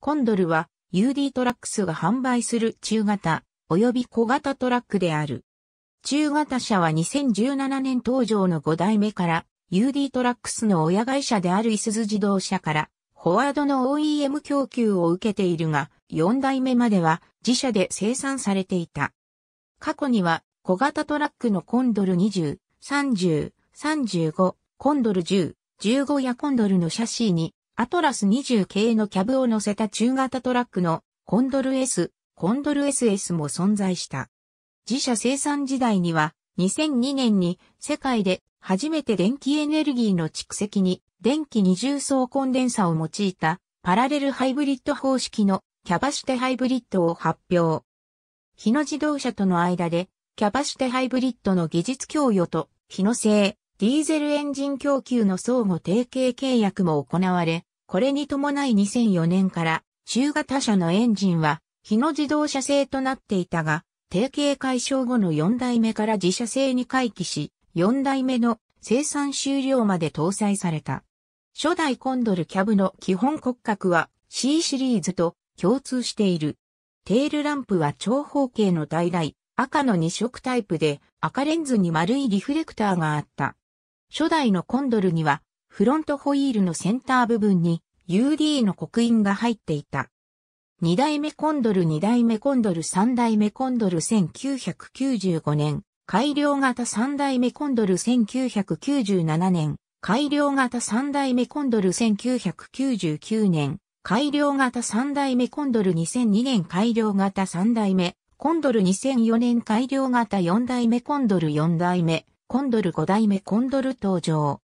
コンドルは UD トラックスが販売する中型及び小型トラックである。中型車は2017年登場の5代目から UD トラックスの親会社であるイスズ自動車からフォワードの OEM 供給を受けているが4代目までは自社で生産されていた。過去には小型トラックのコンドル20、30、35、コンドル10、15やコンドルのシャシーにアトラス20系のキャブを乗せた中型トラックのコンドル S、コンドル SS も存在した。自社生産時代には2002年に世界で初めて電気エネルギーの蓄積に電気二重層コンデンサを用いたパラレルハイブリッド方式のキャバシテハイブリッドを発表。日野自動車との間でキャバシテハイブリッドの技術供与と日野製ディーゼルエンジン供給の相互提携契約も行われ、これに伴い2004年から中型車のエンジンは日野自動車製となっていたが、提携解消後の4代目から自社製に回帰し、4代目の生産終了まで搭載された。初代コンドルキャブの基本骨格は C シリーズと共通している。テールランプは長方形の大々、赤の2色タイプで赤レンズに丸いリフレクターがあった。初代のコンドルにはフロントホイールのセンター部分に UD の刻印が入っていた。二代目コンドル二代目コンドル三代目コンドル1995年、改良型三代目コンドル1997年、改良型三代目コンドル1999年、改良型三代目コンドル2002年改良型三代目、コンドル2004年改良型四代目コンドル四代目、コンドル五代目コンドル登場。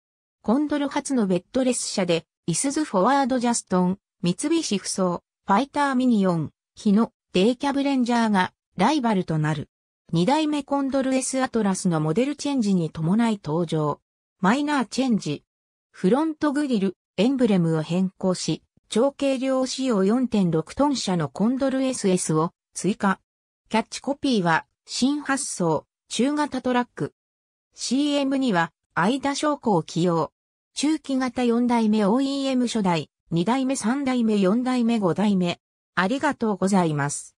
コンドル初のベッドレス車でイスズフォワードジャストン、三菱不走、ファイターミニオン、日野、デイキャブレンジャーがライバルとなる。二代目コンドル S アトラスのモデルチェンジに伴い登場。マイナーチェンジ。フロントグリル、エンブレムを変更し、超軽量仕様4.6トン車のコンドル SS を追加。キャッチコピーは、新発想、中型トラック。CM には、相田翔子を起用。中期型4代目 OEM 初代、2代目3代目4代目5代目。ありがとうございます。